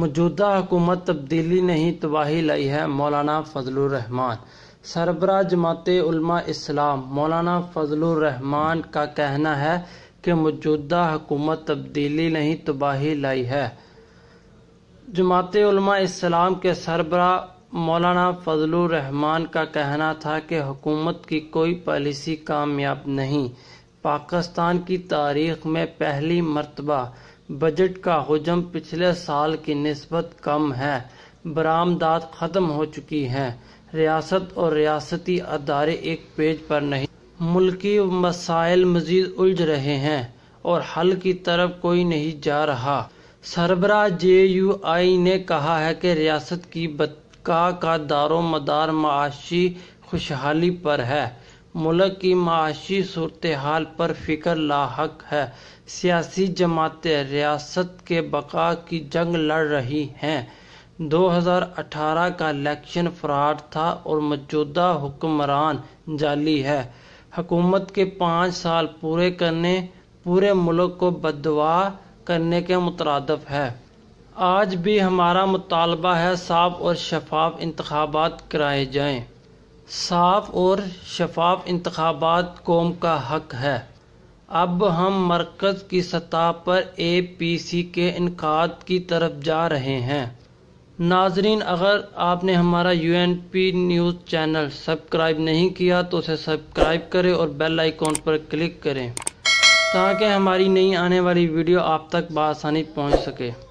मौजूदा हुकूमत तब्दीली नहीं तबाही लाई है मौलाना फजलरहमान सरबरा जमात उलमा इस्लाम मौलाना फजलान का कहना है कि मौजूदा हुकूमत तब्दीली नहीं तबाही लाई है जमात उलमा इस्लाम के सरबरा मौलाना फजलरहमान का कहना था कि हुकूमत की कोई पॉलिसी कामयाब नहीं पाकिस्तान की तारीख में पहली मरतबा बजट का हजम पिछले साल की नस्बत कम है बरामदात ख़त्म हो चुकी है रियासत और रियासती अदारे एक पेज पर नहीं मुल्की मसाइल मजीद उलझ रहे हैं और हल की तरफ कोई नहीं जा रहा सरबरा जे यू आई ने कहा है कि रियासत की बदका का दारो मदार माशी खुशहाली पर है मुल्क की माशी सूरत हाल पर फिक्र लाक है सियासी जमातें रियासत के बका की जंग लड़ रही हैं 2018 का इलेक्शन फ्रॉड था और मौजूदा हुक्मरान जाली है हकूमत के पाँच साल पूरे करने पूरे मुल्क को बदवा करने के मुतरदफ है आज भी हमारा मुतालबा है साफ और शफाफ इंतबात कराए जाएँ साफ और शफाफ इंतबात कौम का हक है अब हम मरकज़ की सतह पर ए पी सी के इनकाद की तरफ जा रहे हैं नाजरीन अगर आपने हमारा U N P news channel subscribe नहीं किया तो उसे सब्सक्राइब करें और बेल आइकॉन पर क्लिक करें ताकि हमारी नई आने वाली वीडियो आप तक बसानी पहुँच सके